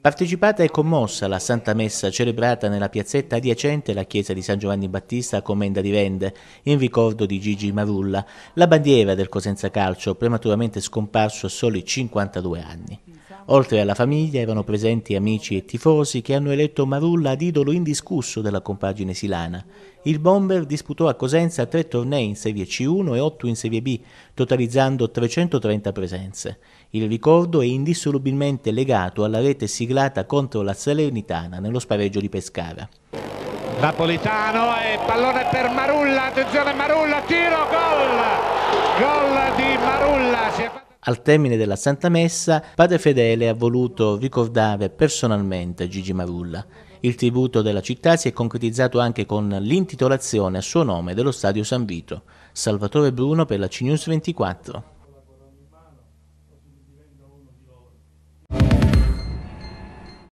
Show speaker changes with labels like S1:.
S1: Partecipata e commossa la Santa Messa celebrata nella piazzetta adiacente alla chiesa di San Giovanni Battista a Commenda di Vende, in ricordo di Gigi Marulla, la bandiera del Cosenza Calcio prematuramente scomparso a soli 52 anni. Oltre alla famiglia erano presenti amici e tifosi che hanno eletto Marulla ad idolo indiscusso della compagine silana. Il bomber disputò a Cosenza tre tornei in Serie C1 e otto in Serie B, totalizzando 330 presenze. Il ricordo è indissolubilmente legato alla rete siglata contro la Salernitana nello spareggio di Pescara.
S2: Napolitano e pallone per Marulla, attenzione Marulla, tiro, gol! Gol di Marulla, Si è
S1: al termine della Santa Messa, Padre Fedele ha voluto ricordare personalmente Gigi Marulla. Il tributo della città si è concretizzato anche con l'intitolazione a suo nome dello Stadio San Vito. Salvatore Bruno per la CNews 24.